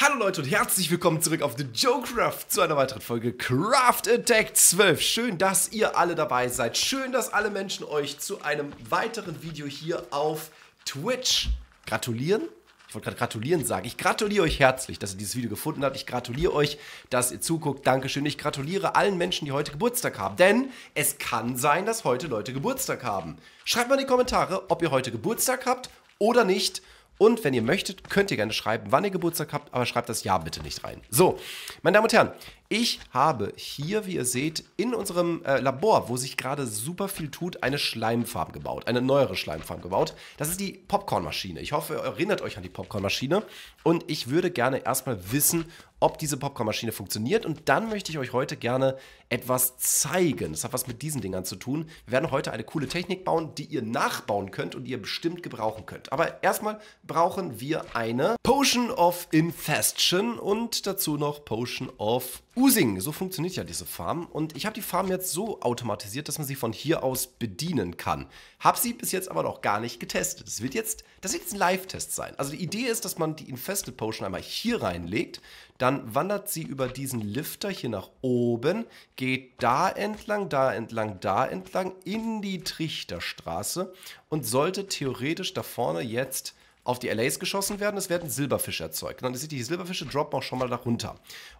Hallo Leute und herzlich willkommen zurück auf The Joecraft zu einer weiteren Folge Craft Attack 12. Schön, dass ihr alle dabei seid. Schön, dass alle Menschen euch zu einem weiteren Video hier auf Twitch gratulieren. Ich wollte gerade gratulieren sagen. Ich gratuliere euch herzlich, dass ihr dieses Video gefunden habt. Ich gratuliere euch, dass ihr zuguckt. Dankeschön. Ich gratuliere allen Menschen, die heute Geburtstag haben. Denn es kann sein, dass heute Leute Geburtstag haben. Schreibt mal in die Kommentare, ob ihr heute Geburtstag habt oder nicht und wenn ihr möchtet, könnt ihr gerne schreiben, wann ihr Geburtstag habt, aber schreibt das Ja bitte nicht rein. So, meine Damen und Herren, ich habe hier, wie ihr seht, in unserem äh, Labor, wo sich gerade super viel tut, eine Schleimfarm gebaut, eine neuere Schleimfarm gebaut. Das ist die Popcornmaschine. Ich hoffe, ihr erinnert euch an die Popcornmaschine. Und ich würde gerne erstmal wissen, ob diese Popcornmaschine funktioniert. Und dann möchte ich euch heute gerne etwas zeigen. Das hat was mit diesen Dingern zu tun. Wir werden heute eine coole Technik bauen, die ihr nachbauen könnt und die ihr bestimmt gebrauchen könnt. Aber erstmal brauchen wir eine Potion of Infestion und dazu noch Potion of Using, so funktioniert ja diese Farm. Und ich habe die Farm jetzt so automatisiert, dass man sie von hier aus bedienen kann. Habe sie bis jetzt aber noch gar nicht getestet. Das wird jetzt, das wird jetzt ein Live-Test sein. Also die Idee ist, dass man die Infested Potion einmal hier reinlegt. Dann wandert sie über diesen Lifter hier nach oben, geht da entlang, da entlang, da entlang in die Trichterstraße und sollte theoretisch da vorne jetzt auf die LAs geschossen werden. Es werden Silberfische erzeugt. Und dann sieht die Silberfische droppen auch schon mal darunter.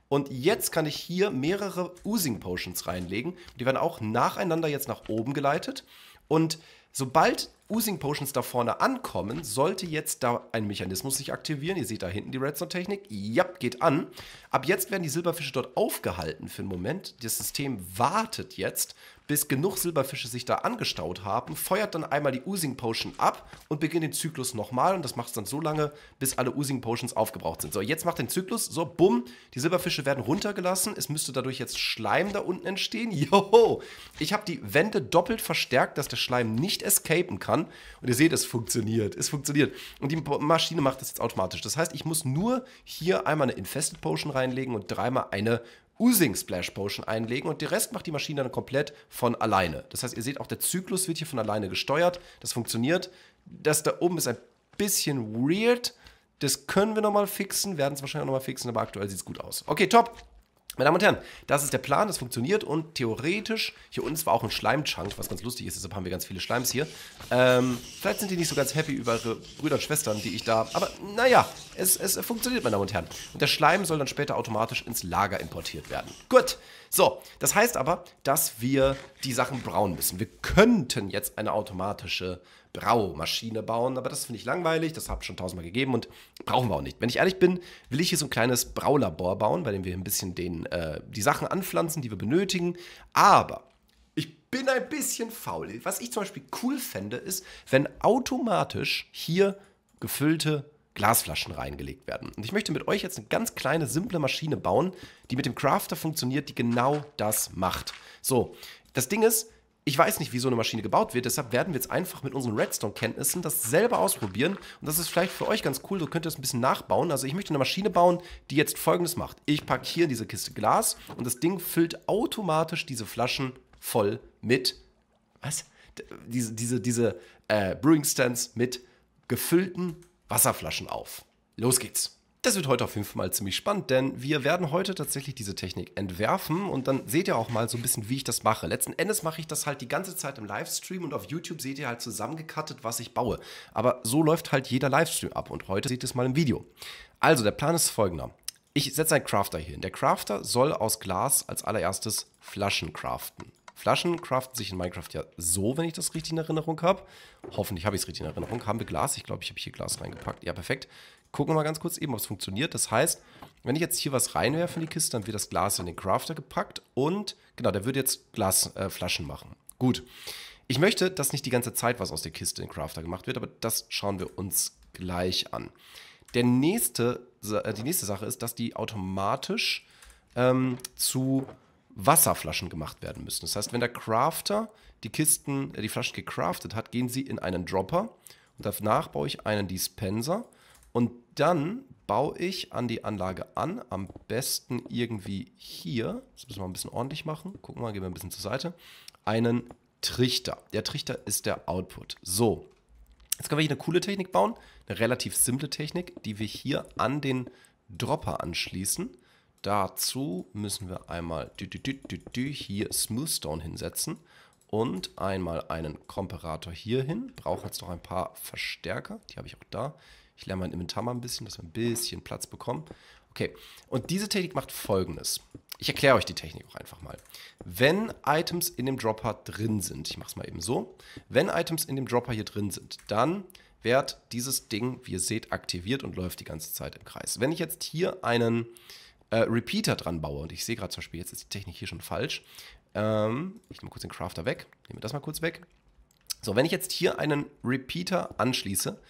Und jetzt kann ich hier mehrere Oozing Potions reinlegen. Die werden auch nacheinander jetzt nach oben geleitet. Und sobald Oozing Potions da vorne ankommen, sollte jetzt da ein Mechanismus sich aktivieren. Ihr seht da hinten die Redstone-Technik. Ja, geht an. Ab jetzt werden die Silberfische dort aufgehalten für einen Moment. Das System wartet jetzt, bis genug Silberfische sich da angestaut haben, feuert dann einmal die Oozing Potion ab und beginnt den Zyklus nochmal. Und das macht es dann so lange, bis alle Oozing Potions aufgebraucht sind. So, jetzt macht den Zyklus. So, bumm. Die Silberfische werden runtergelassen. Es müsste dadurch jetzt Schleim da unten entstehen. Joho! Ich habe die Wände doppelt verstärkt, dass der Schleim nicht escapen kann an und ihr seht, es funktioniert. Es funktioniert. Und die Maschine macht das jetzt automatisch. Das heißt, ich muss nur hier einmal eine Infested Potion reinlegen und dreimal eine Using Splash Potion einlegen und den Rest macht die Maschine dann komplett von alleine. Das heißt, ihr seht auch, der Zyklus wird hier von alleine gesteuert. Das funktioniert. Das da oben ist ein bisschen weird. Das können wir nochmal fixen, werden es wahrscheinlich nochmal fixen, aber aktuell sieht es gut aus. Okay, top. Meine Damen und Herren, das ist der Plan, das funktioniert und theoretisch, hier unten ist zwar auch ein Schleimchunk, was ganz lustig ist, deshalb haben wir ganz viele Schleims hier. Ähm, vielleicht sind die nicht so ganz happy über ihre Brüder und Schwestern, die ich da, aber naja, es, es funktioniert, meine Damen und Herren. Und der Schleim soll dann später automatisch ins Lager importiert werden. Gut, so, das heißt aber, dass wir die Sachen brauen müssen. Wir könnten jetzt eine automatische Braumaschine bauen. Aber das finde ich langweilig, das habe ich schon tausendmal gegeben und brauchen wir auch nicht. Wenn ich ehrlich bin, will ich hier so ein kleines Braulabor bauen, bei dem wir ein bisschen den, äh, die Sachen anpflanzen, die wir benötigen. Aber ich bin ein bisschen faul. Was ich zum Beispiel cool fände, ist, wenn automatisch hier gefüllte Glasflaschen reingelegt werden. Und ich möchte mit euch jetzt eine ganz kleine, simple Maschine bauen, die mit dem Crafter funktioniert, die genau das macht. So, das Ding ist, ich weiß nicht, wie so eine Maschine gebaut wird, deshalb werden wir jetzt einfach mit unseren Redstone-Kenntnissen das selber ausprobieren. Und das ist vielleicht für euch ganz cool, so könnt ihr das ein bisschen nachbauen. Also ich möchte eine Maschine bauen, die jetzt folgendes macht. Ich packe hier in diese Kiste Glas und das Ding füllt automatisch diese Flaschen voll mit, was? Diese, diese, diese äh, Brewing Stands mit gefüllten Wasserflaschen auf. Los geht's. Es wird heute auf jeden Fall mal ziemlich spannend, denn wir werden heute tatsächlich diese Technik entwerfen und dann seht ihr auch mal so ein bisschen, wie ich das mache. Letzten Endes mache ich das halt die ganze Zeit im Livestream und auf YouTube seht ihr halt zusammengekattet, was ich baue. Aber so läuft halt jeder Livestream ab und heute seht ihr es mal im Video. Also, der Plan ist folgender. Ich setze einen Crafter hier hin. Der Crafter soll aus Glas als allererstes Flaschen craften. Flaschen craften sich in Minecraft ja so, wenn ich das richtig in Erinnerung habe. Hoffentlich habe ich es richtig in Erinnerung. Haben wir Glas? Ich glaube, ich habe hier Glas reingepackt. Ja, perfekt gucken wir mal ganz kurz eben, ob es funktioniert. Das heißt, wenn ich jetzt hier was reinwerfe in die Kiste, dann wird das Glas in den Crafter gepackt und genau, der würde jetzt Glasflaschen äh, machen. Gut. Ich möchte, dass nicht die ganze Zeit was aus der Kiste in den Crafter gemacht wird, aber das schauen wir uns gleich an. Der nächste, äh, die nächste Sache ist, dass die automatisch ähm, zu Wasserflaschen gemacht werden müssen. Das heißt, wenn der Crafter die Kisten, äh, die Flaschen gecraftet hat, gehen sie in einen Dropper und danach baue ich einen Dispenser und dann baue ich an die Anlage an, am besten irgendwie hier, das müssen wir ein bisschen ordentlich machen, gucken wir mal, gehen wir ein bisschen zur Seite, einen Trichter. Der Trichter ist der Output. So, jetzt können wir hier eine coole Technik bauen, eine relativ simple Technik, die wir hier an den Dropper anschließen. Dazu müssen wir einmal hier Smoothstone hinsetzen und einmal einen Komparator hier hin. Brauchen jetzt noch ein paar Verstärker, die habe ich auch da. Ich lerne mein Inventar mal ein bisschen, dass wir ein bisschen Platz bekommen. Okay, und diese Technik macht folgendes. Ich erkläre euch die Technik auch einfach mal. Wenn Items in dem Dropper drin sind, ich mache es mal eben so, wenn Items in dem Dropper hier drin sind, dann wird dieses Ding, wie ihr seht, aktiviert und läuft die ganze Zeit im Kreis. Wenn ich jetzt hier einen äh, Repeater dran baue, und ich sehe gerade zum Beispiel, jetzt ist die Technik hier schon falsch, ähm, ich nehme kurz den Crafter weg, nehme das mal kurz weg. So, wenn ich jetzt hier einen Repeater anschließe,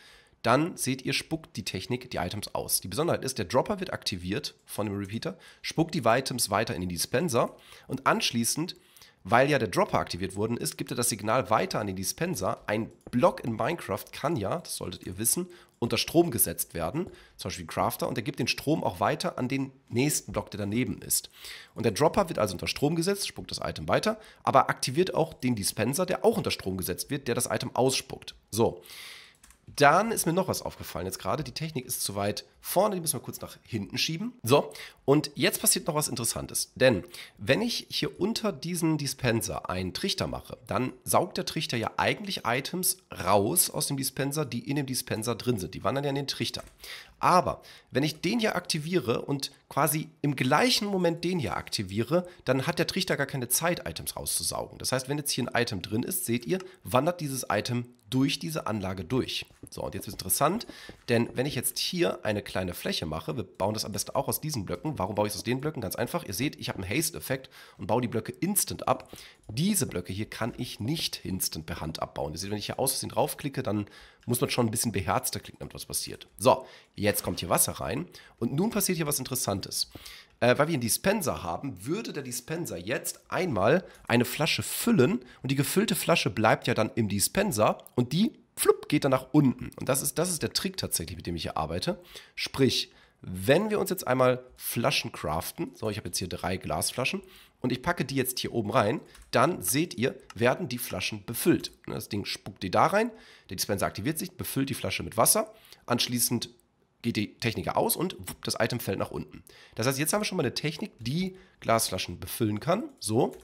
dann seht ihr, spuckt die Technik die Items aus. Die Besonderheit ist, der Dropper wird aktiviert von dem Repeater, spuckt die Items weiter in den Dispenser und anschließend, weil ja der Dropper aktiviert worden ist, gibt er das Signal weiter an den Dispenser. Ein Block in Minecraft kann ja, das solltet ihr wissen, unter Strom gesetzt werden, zum Beispiel Crafter, und er gibt den Strom auch weiter an den nächsten Block, der daneben ist. Und der Dropper wird also unter Strom gesetzt, spuckt das Item weiter, aber aktiviert auch den Dispenser, der auch unter Strom gesetzt wird, der das Item ausspuckt. So dann ist mir noch was aufgefallen jetzt gerade. Die Technik ist zu weit Vorne, die müssen wir kurz nach hinten schieben. So, und jetzt passiert noch was Interessantes. Denn wenn ich hier unter diesen Dispenser einen Trichter mache, dann saugt der Trichter ja eigentlich Items raus aus dem Dispenser, die in dem Dispenser drin sind. Die wandern ja in den Trichter. Aber wenn ich den hier aktiviere und quasi im gleichen Moment den hier aktiviere, dann hat der Trichter gar keine Zeit, Items rauszusaugen. Das heißt, wenn jetzt hier ein Item drin ist, seht ihr, wandert dieses Item durch diese Anlage durch. So, und jetzt ist interessant, denn wenn ich jetzt hier eine kleine Fläche mache, wir bauen das am besten auch aus diesen Blöcken. Warum baue ich es aus den Blöcken? Ganz einfach, ihr seht, ich habe einen Haste-Effekt und baue die Blöcke instant ab. Diese Blöcke hier kann ich nicht instant per Hand abbauen. Ihr seht, wenn ich hier aus Versehen draufklicke, dann muss man schon ein bisschen beherzter klicken, damit was passiert. So, jetzt kommt hier Wasser rein und nun passiert hier was Interessantes. Äh, weil wir einen Dispenser haben, würde der Dispenser jetzt einmal eine Flasche füllen und die gefüllte Flasche bleibt ja dann im Dispenser und die flupp, geht er nach unten. Und das ist, das ist der Trick tatsächlich, mit dem ich hier arbeite. Sprich, wenn wir uns jetzt einmal Flaschen craften, so ich habe jetzt hier drei Glasflaschen und ich packe die jetzt hier oben rein, dann seht ihr, werden die Flaschen befüllt. Ne, das Ding spuckt die da rein, der Dispenser aktiviert sich, befüllt die Flasche mit Wasser, anschließend geht die Techniker aus und wupp, das Item fällt nach unten. Das heißt, jetzt haben wir schon mal eine Technik, die Glasflaschen befüllen kann. So.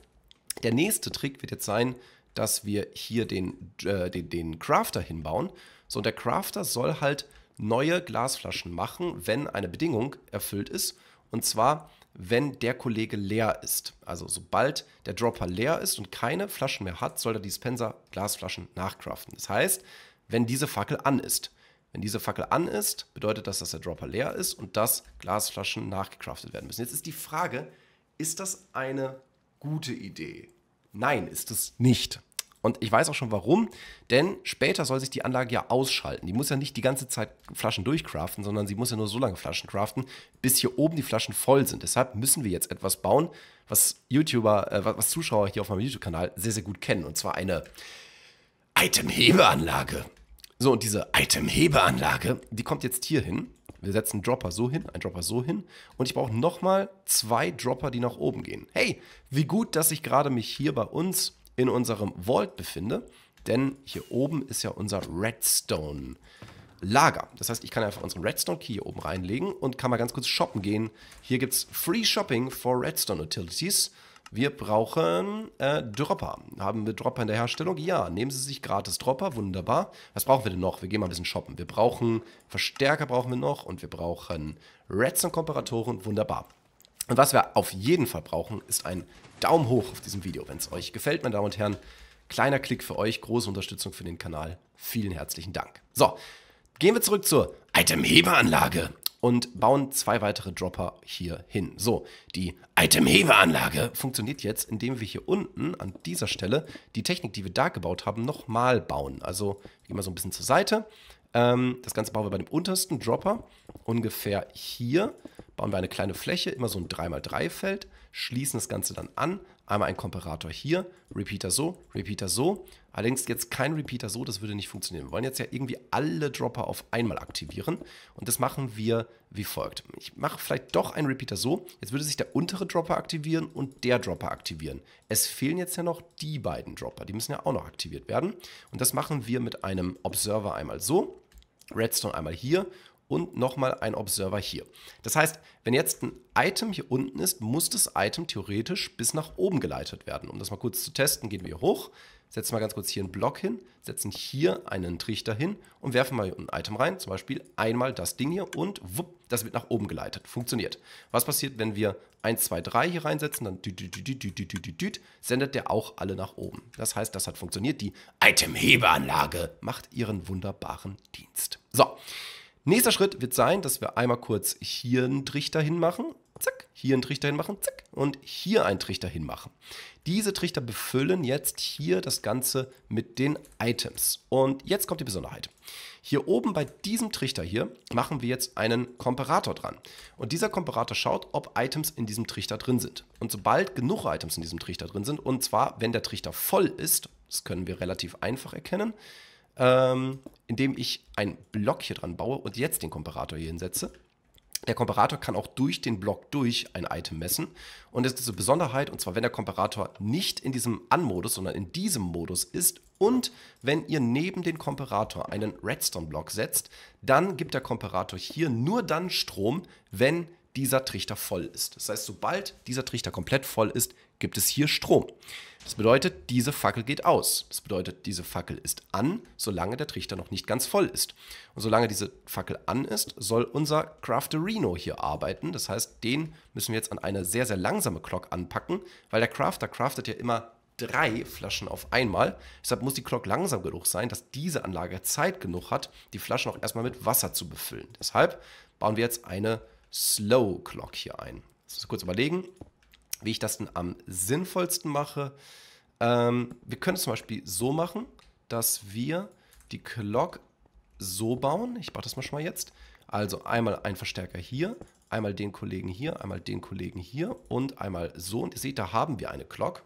Der nächste Trick wird jetzt sein, dass wir hier den, äh, den, den Crafter hinbauen. So, und der Crafter soll halt neue Glasflaschen machen, wenn eine Bedingung erfüllt ist. Und zwar, wenn der Kollege leer ist. Also sobald der Dropper leer ist und keine Flaschen mehr hat, soll der Dispenser Glasflaschen nachcraften. Das heißt, wenn diese Fackel an ist. Wenn diese Fackel an ist, bedeutet das, dass der Dropper leer ist und dass Glasflaschen nachgecraftet werden müssen. Jetzt ist die Frage, ist das eine gute Idee? Nein, ist es nicht. Und ich weiß auch schon warum, denn später soll sich die Anlage ja ausschalten. Die muss ja nicht die ganze Zeit Flaschen durchcraften, sondern sie muss ja nur so lange Flaschen craften, bis hier oben die Flaschen voll sind. Deshalb müssen wir jetzt etwas bauen, was YouTuber, äh, was Zuschauer hier auf meinem YouTube-Kanal sehr, sehr gut kennen. Und zwar eine Itemhebeanlage. So, und diese Itemhebeanlage, die kommt jetzt hier hin wir setzen einen Dropper so hin, einen Dropper so hin und ich brauche nochmal zwei Dropper, die nach oben gehen. Hey, wie gut, dass ich gerade mich hier bei uns in unserem Vault befinde, denn hier oben ist ja unser Redstone. Lager. Das heißt, ich kann einfach unseren Redstone-Key hier oben reinlegen und kann mal ganz kurz shoppen gehen. Hier gibt es Free Shopping for Redstone Utilities. Wir brauchen äh, Dropper. Haben wir Dropper in der Herstellung? Ja. Nehmen Sie sich gratis Dropper. Wunderbar. Was brauchen wir denn noch? Wir gehen mal ein bisschen shoppen. Wir brauchen Verstärker brauchen wir noch und wir brauchen Redstone-Komparatoren. Wunderbar. Und was wir auf jeden Fall brauchen, ist ein Daumen hoch auf diesem Video, wenn es euch gefällt, meine Damen und Herren. Kleiner Klick für euch, große Unterstützung für den Kanal. Vielen herzlichen Dank. So, gehen wir zurück zur Item-Heberanlage und bauen zwei weitere Dropper hier hin. So, die Item-Hebeanlage funktioniert jetzt, indem wir hier unten an dieser Stelle die Technik, die wir da gebaut haben, nochmal bauen. Also wir gehen mal so ein bisschen zur Seite. Ähm, das Ganze bauen wir bei dem untersten Dropper, ungefähr hier. Bauen wir eine kleine Fläche, immer so ein 3x3-Feld, schließen das Ganze dann an, einmal ein Komparator hier, Repeater so, Repeater so. Allerdings jetzt kein Repeater so, das würde nicht funktionieren. Wir wollen jetzt ja irgendwie alle Dropper auf einmal aktivieren und das machen wir wie folgt. Ich mache vielleicht doch einen Repeater so, jetzt würde sich der untere Dropper aktivieren und der Dropper aktivieren. Es fehlen jetzt ja noch die beiden Dropper, die müssen ja auch noch aktiviert werden und das machen wir mit einem Observer einmal so, Redstone einmal hier und nochmal ein Observer hier. Das heißt, wenn jetzt ein Item hier unten ist, muss das Item theoretisch bis nach oben geleitet werden. Um das mal kurz zu testen, gehen wir hoch, setzen mal ganz kurz hier einen Block hin, setzen hier einen Trichter hin und werfen mal ein Item rein, zum Beispiel einmal das Ding hier und wupp, das wird nach oben geleitet. Funktioniert. Was passiert, wenn wir 1, 2, 3 hier reinsetzen, dann düt, düt, düt, sendet der auch alle nach oben. Das heißt, das hat funktioniert. Die Itemhebeanlage macht ihren wunderbaren Dienst. So, Nächster Schritt wird sein, dass wir einmal kurz hier einen Trichter hinmachen, zack, hier einen Trichter hinmachen, zack, und hier einen Trichter hinmachen. Diese Trichter befüllen jetzt hier das Ganze mit den Items. Und jetzt kommt die Besonderheit. Hier oben bei diesem Trichter hier machen wir jetzt einen Komparator dran. Und dieser Komparator schaut, ob Items in diesem Trichter drin sind. Und sobald genug Items in diesem Trichter drin sind, und zwar wenn der Trichter voll ist, das können wir relativ einfach erkennen, ähm, indem ich einen Block hier dran baue und jetzt den Komparator hier hinsetze. Der Komparator kann auch durch den Block durch ein Item messen. Und das ist eine Besonderheit, und zwar wenn der Komparator nicht in diesem An-Modus, sondern in diesem Modus ist und wenn ihr neben den Komparator einen Redstone-Block setzt, dann gibt der Komparator hier nur dann Strom, wenn dieser Trichter voll ist. Das heißt, sobald dieser Trichter komplett voll ist, gibt es hier Strom. Das bedeutet, diese Fackel geht aus. Das bedeutet, diese Fackel ist an, solange der Trichter noch nicht ganz voll ist. Und solange diese Fackel an ist, soll unser Crafterino hier arbeiten. Das heißt, den müssen wir jetzt an eine sehr, sehr langsame Clock anpacken, weil der Crafter craftet ja immer drei Flaschen auf einmal. Deshalb muss die Clock langsam genug sein, dass diese Anlage Zeit genug hat, die Flaschen auch erstmal mit Wasser zu befüllen. Deshalb bauen wir jetzt eine Slow Clock hier ein. Jetzt muss ich kurz überlegen, wie ich das denn am sinnvollsten mache. Ähm, wir können es zum Beispiel so machen, dass wir die Clock so bauen. Ich mache das mal schon mal jetzt. Also einmal ein Verstärker hier, einmal den Kollegen hier, einmal den Kollegen hier und einmal so. Und ihr seht, da haben wir eine Clock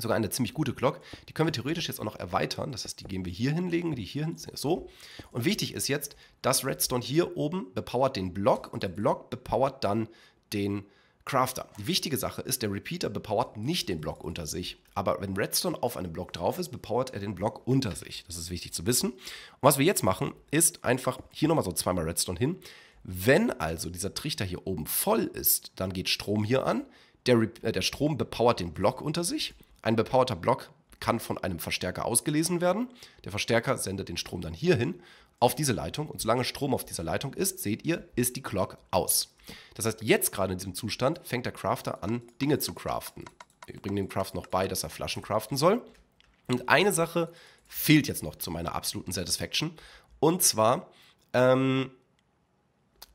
sogar eine ziemlich gute Glock. Die können wir theoretisch jetzt auch noch erweitern. Das heißt, die gehen wir hier hinlegen, die hier hin, so. Und wichtig ist jetzt, das Redstone hier oben bepowert den Block und der Block bepowert dann den Crafter. Die wichtige Sache ist, der Repeater bepowert nicht den Block unter sich. Aber wenn Redstone auf einem Block drauf ist, bepowert er den Block unter sich. Das ist wichtig zu wissen. Und was wir jetzt machen, ist einfach hier nochmal so zweimal Redstone hin. Wenn also dieser Trichter hier oben voll ist, dann geht Strom hier an. Der, äh, der Strom bepowert den Block unter sich ein bepowerter Block kann von einem Verstärker ausgelesen werden. Der Verstärker sendet den Strom dann hierhin auf diese Leitung und solange Strom auf dieser Leitung ist, seht ihr, ist die Clock aus. Das heißt, jetzt gerade in diesem Zustand fängt der Crafter an, Dinge zu craften. Wir bringen dem Craft noch bei, dass er Flaschen craften soll. Und eine Sache fehlt jetzt noch zu meiner absoluten Satisfaction. Und zwar ähm,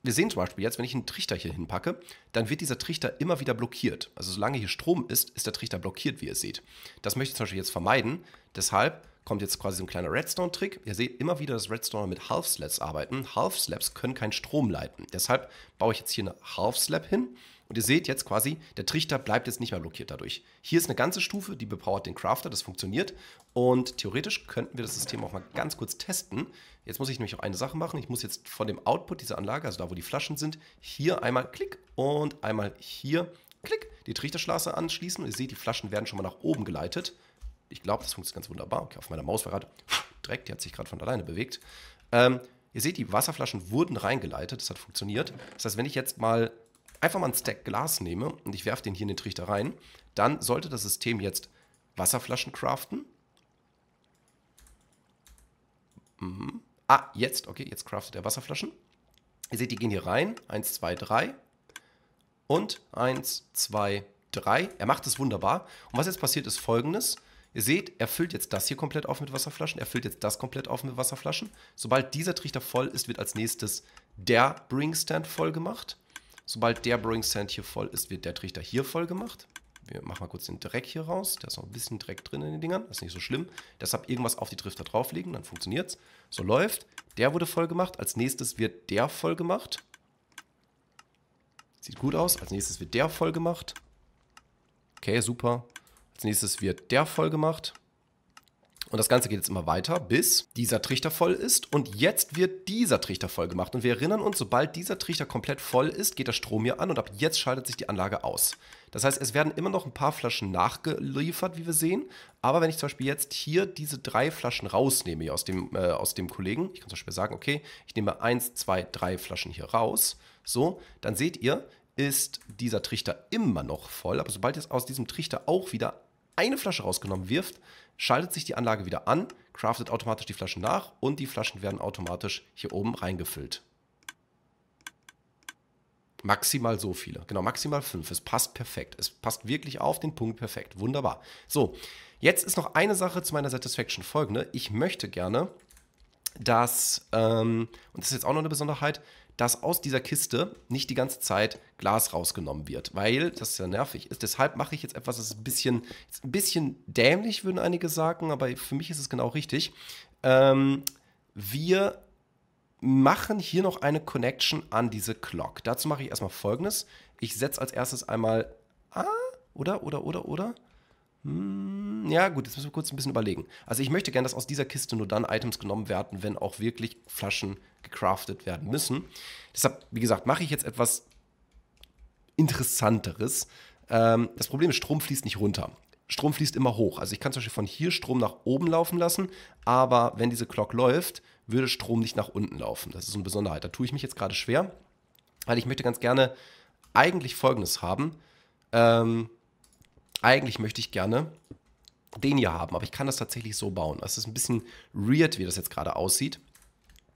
wir sehen zum Beispiel jetzt, wenn ich einen Trichter hier hinpacke, dann wird dieser Trichter immer wieder blockiert. Also solange hier Strom ist, ist der Trichter blockiert, wie ihr seht. Das möchte ich zum Beispiel jetzt vermeiden. Deshalb kommt jetzt quasi so ein kleiner Redstone-Trick. Ihr seht immer wieder, dass Redstone mit Half-Slabs arbeiten. Half-Slabs können keinen Strom leiten. Deshalb baue ich jetzt hier eine Half-Slab hin und ihr seht jetzt quasi, der Trichter bleibt jetzt nicht mehr blockiert dadurch. Hier ist eine ganze Stufe, die bepowert den Crafter, das funktioniert. Und theoretisch könnten wir das System auch mal ganz kurz testen. Jetzt muss ich nämlich auch eine Sache machen. Ich muss jetzt von dem Output dieser Anlage, also da, wo die Flaschen sind, hier einmal klick und einmal hier klick die Trichterstraße anschließen. Und ihr seht, die Flaschen werden schon mal nach oben geleitet. Ich glaube, das funktioniert ganz wunderbar. Okay, auf meiner Maus war gerade direkt, die hat sich gerade von alleine bewegt. Ähm, ihr seht, die Wasserflaschen wurden reingeleitet, das hat funktioniert. Das heißt, wenn ich jetzt mal einfach mal einen Stack Glas nehme und ich werfe den hier in den Trichter rein, dann sollte das System jetzt Wasserflaschen craften. Mhm. Ah, jetzt, okay, jetzt craftet er Wasserflaschen. Ihr seht, die gehen hier rein. Eins, zwei, drei. Und eins, zwei, drei. Er macht es wunderbar. Und was jetzt passiert, ist folgendes. Ihr seht, er füllt jetzt das hier komplett auf mit Wasserflaschen. Er füllt jetzt das komplett auf mit Wasserflaschen. Sobald dieser Trichter voll ist, wird als nächstes der Bringstand voll gemacht. Sobald der Brewing Sand hier voll ist, wird der Trichter hier voll gemacht. Wir machen mal kurz den Dreck hier raus. Da ist noch ein bisschen Dreck drin in den Dingern. Das ist nicht so schlimm. Deshalb irgendwas auf die Drifter drauflegen, dann funktioniert es. So läuft. Der wurde voll gemacht. Als nächstes wird der voll gemacht. Sieht gut aus. Als nächstes wird der voll gemacht. Okay, super. Als nächstes wird der voll gemacht. Und das Ganze geht jetzt immer weiter, bis dieser Trichter voll ist. Und jetzt wird dieser Trichter voll gemacht. Und wir erinnern uns, sobald dieser Trichter komplett voll ist, geht der Strom hier an und ab jetzt schaltet sich die Anlage aus. Das heißt, es werden immer noch ein paar Flaschen nachgeliefert, wie wir sehen. Aber wenn ich zum Beispiel jetzt hier diese drei Flaschen rausnehme aus dem, äh, aus dem Kollegen, ich kann zum Beispiel sagen, okay, ich nehme eins, zwei, drei Flaschen hier raus. So, dann seht ihr, ist dieser Trichter immer noch voll. Aber sobald jetzt aus diesem Trichter auch wieder eine Flasche rausgenommen, wirft, schaltet sich die Anlage wieder an, craftet automatisch die Flaschen nach und die Flaschen werden automatisch hier oben reingefüllt. Maximal so viele. Genau, maximal fünf. Es passt perfekt. Es passt wirklich auf den Punkt perfekt. Wunderbar. So, jetzt ist noch eine Sache zu meiner Satisfaction folgende. Ich möchte gerne, dass, ähm, und das ist jetzt auch noch eine Besonderheit, dass aus dieser Kiste nicht die ganze Zeit Glas rausgenommen wird, weil das ja nervig ist. Deshalb mache ich jetzt etwas, das ist ein bisschen, ist ein bisschen dämlich, würden einige sagen, aber für mich ist es genau richtig. Ähm, wir machen hier noch eine Connection an diese Clock. Dazu mache ich erstmal folgendes. Ich setze als erstes einmal. Ah, oder, oder, oder, oder? Hm, ja, gut, jetzt müssen wir kurz ein bisschen überlegen. Also ich möchte gerne, dass aus dieser Kiste nur dann Items genommen werden, wenn auch wirklich Flaschen gecraftet werden müssen. Deshalb, wie gesagt, mache ich jetzt etwas Interessanteres. Ähm, das Problem ist, Strom fließt nicht runter. Strom fließt immer hoch. Also ich kann zum Beispiel von hier Strom nach oben laufen lassen, aber wenn diese Clock läuft, würde Strom nicht nach unten laufen. Das ist so eine Besonderheit. Da tue ich mich jetzt gerade schwer, weil ich möchte ganz gerne eigentlich Folgendes haben. Ähm, eigentlich möchte ich gerne den hier haben, aber ich kann das tatsächlich so bauen. Das ist ein bisschen weird, wie das jetzt gerade aussieht.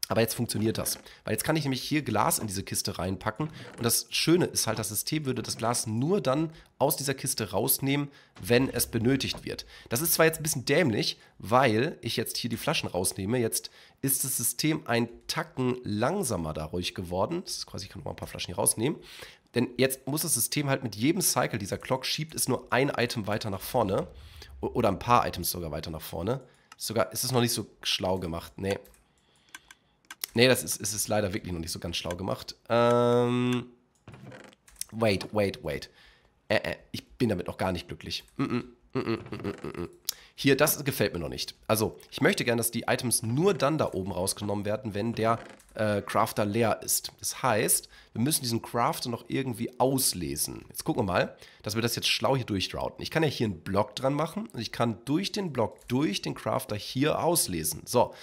Aber jetzt funktioniert das. Weil jetzt kann ich nämlich hier Glas in diese Kiste reinpacken. Und das Schöne ist halt, das System würde das Glas nur dann aus dieser Kiste rausnehmen, wenn es benötigt wird. Das ist zwar jetzt ein bisschen dämlich, weil ich jetzt hier die Flaschen rausnehme. Jetzt ist das System ein Tacken langsamer dadurch geworden. Das ist quasi, ich kann noch mal ein paar Flaschen hier rausnehmen. Denn jetzt muss das System halt mit jedem Cycle dieser Clock schiebt es nur ein Item weiter nach vorne. Oder ein paar Items sogar weiter nach vorne. Sogar ist es noch nicht so schlau gemacht. Nee. Nee, das ist, ist es leider wirklich noch nicht so ganz schlau gemacht. Ähm, wait, wait, wait. Äh, äh, ich bin damit noch gar nicht glücklich. Mm -mm, mm hier, das gefällt mir noch nicht. Also, ich möchte gerne, dass die Items nur dann da oben rausgenommen werden, wenn der äh, Crafter leer ist. Das heißt, wir müssen diesen Crafter noch irgendwie auslesen. Jetzt gucken wir mal, dass wir das jetzt schlau hier durchrouten. Ich kann ja hier einen Block dran machen und ich kann durch den Block, durch den Crafter hier auslesen. So,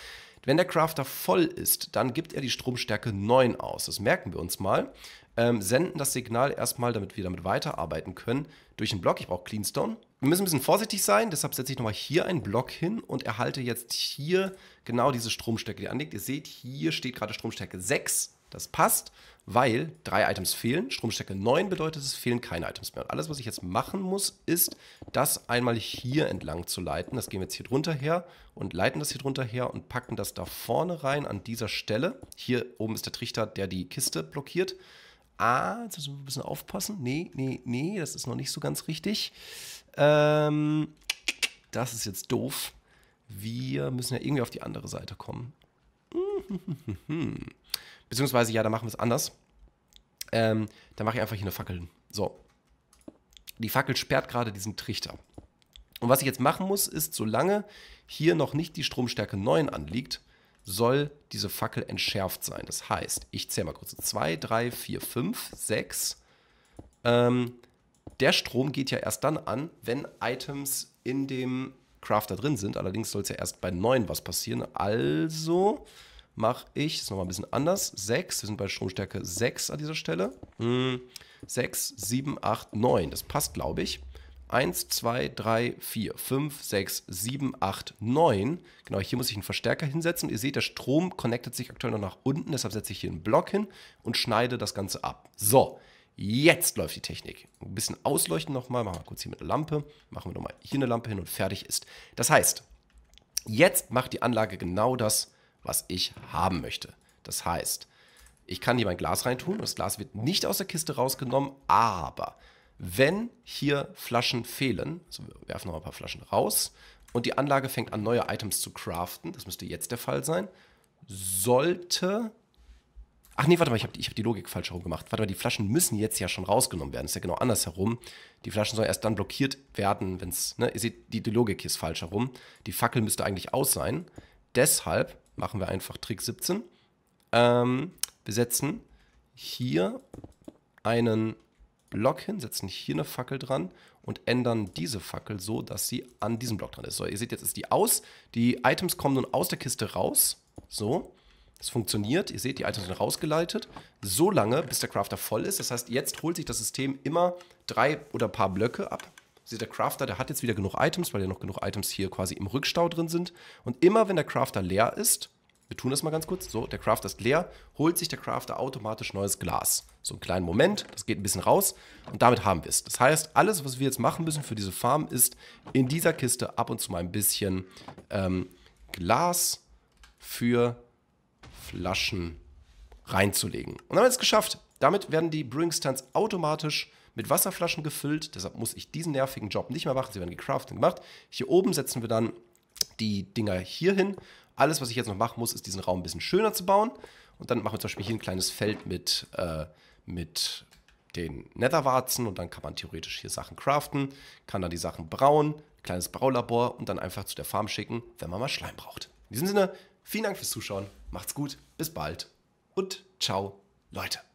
wenn der Crafter voll ist, dann gibt er die Stromstärke 9 aus. Das merken wir uns mal. Ähm, senden das Signal erstmal, damit wir damit weiterarbeiten können, durch den Block. Ich brauche Cleanstone wir müssen ein bisschen vorsichtig sein, deshalb setze ich nochmal hier einen Block hin und erhalte jetzt hier genau diese Stromstärke, die anliegt. Ihr seht, hier steht gerade Stromstärke 6. Das passt, weil drei Items fehlen. Stromstärke 9 bedeutet, es fehlen keine Items mehr. Und alles, was ich jetzt machen muss, ist, das einmal hier entlang zu leiten. Das gehen wir jetzt hier drunter her und leiten das hier drunter her und packen das da vorne rein an dieser Stelle. Hier oben ist der Trichter, der die Kiste blockiert. Ah, jetzt müssen wir ein bisschen aufpassen. Nee, nee, nee, das ist noch nicht so ganz richtig. Ähm, das ist jetzt doof. Wir müssen ja irgendwie auf die andere Seite kommen. Beziehungsweise, ja, da machen wir es anders. Ähm, da mache ich einfach hier eine Fackel. So. Die Fackel sperrt gerade diesen Trichter. Und was ich jetzt machen muss, ist, solange hier noch nicht die Stromstärke 9 anliegt, soll diese Fackel entschärft sein. Das heißt, ich zähle mal kurz 2, 3, 4, 5, 6. Ähm, der Strom geht ja erst dann an, wenn Items in dem Crafter drin sind. Allerdings soll es ja erst bei 9 was passieren. Also mache ich, das nochmal ein bisschen anders, 6, wir sind bei Stromstärke 6 an dieser Stelle. Hm, 6, 7, 8, 9, das passt, glaube ich. 1, 2, 3, 4, 5, 6, 7, 8, 9. Genau, hier muss ich einen Verstärker hinsetzen. Ihr seht, der Strom connectet sich aktuell noch nach unten, deshalb setze ich hier einen Block hin und schneide das Ganze ab. So, Jetzt läuft die Technik. Ein bisschen ausleuchten nochmal. Machen wir kurz hier mit einer Lampe. Machen wir nochmal hier eine Lampe hin und fertig ist. Das heißt, jetzt macht die Anlage genau das, was ich haben möchte. Das heißt, ich kann hier mein Glas reintun. Das Glas wird nicht aus der Kiste rausgenommen, aber wenn hier Flaschen fehlen, also wir werfen noch ein paar Flaschen raus und die Anlage fängt an, neue Items zu craften, das müsste jetzt der Fall sein, sollte Ach nee, warte mal, ich habe ich hab die Logik falsch herum gemacht. Warte mal, die Flaschen müssen jetzt ja schon rausgenommen werden. Das ist ja genau andersherum. Die Flaschen sollen erst dann blockiert werden, wenn es. Ne? Ihr seht, die, die Logik ist falsch herum. Die Fackel müsste eigentlich aus sein. Deshalb machen wir einfach Trick 17. Ähm, wir setzen hier einen Block hin, setzen hier eine Fackel dran und ändern diese Fackel so, dass sie an diesem Block dran ist. So, ihr seht, jetzt ist die aus. Die Items kommen nun aus der Kiste raus. So. Es funktioniert, ihr seht, die Items sind rausgeleitet, so lange, bis der Crafter voll ist. Das heißt, jetzt holt sich das System immer drei oder ein paar Blöcke ab. Seht, der Crafter, der hat jetzt wieder genug Items, weil ja noch genug Items hier quasi im Rückstau drin sind. Und immer wenn der Crafter leer ist, wir tun das mal ganz kurz, so, der Crafter ist leer, holt sich der Crafter automatisch neues Glas. So einen kleinen Moment, das geht ein bisschen raus und damit haben wir es. Das heißt, alles, was wir jetzt machen müssen für diese Farm, ist in dieser Kiste ab und zu mal ein bisschen ähm, Glas für Flaschen reinzulegen. Und dann haben wir es geschafft. Damit werden die Brewing Stands automatisch mit Wasserflaschen gefüllt. Deshalb muss ich diesen nervigen Job nicht mehr machen. Sie werden gecraftet und gemacht. Hier oben setzen wir dann die Dinger hier hin. Alles, was ich jetzt noch machen muss, ist diesen Raum ein bisschen schöner zu bauen. Und dann machen wir zum Beispiel hier ein kleines Feld mit, äh, mit den Netherwarzen und dann kann man theoretisch hier Sachen craften, kann dann die Sachen brauen, kleines Braulabor und dann einfach zu der Farm schicken, wenn man mal Schleim braucht. In diesem Sinne, Vielen Dank fürs Zuschauen, macht's gut, bis bald und ciao, Leute.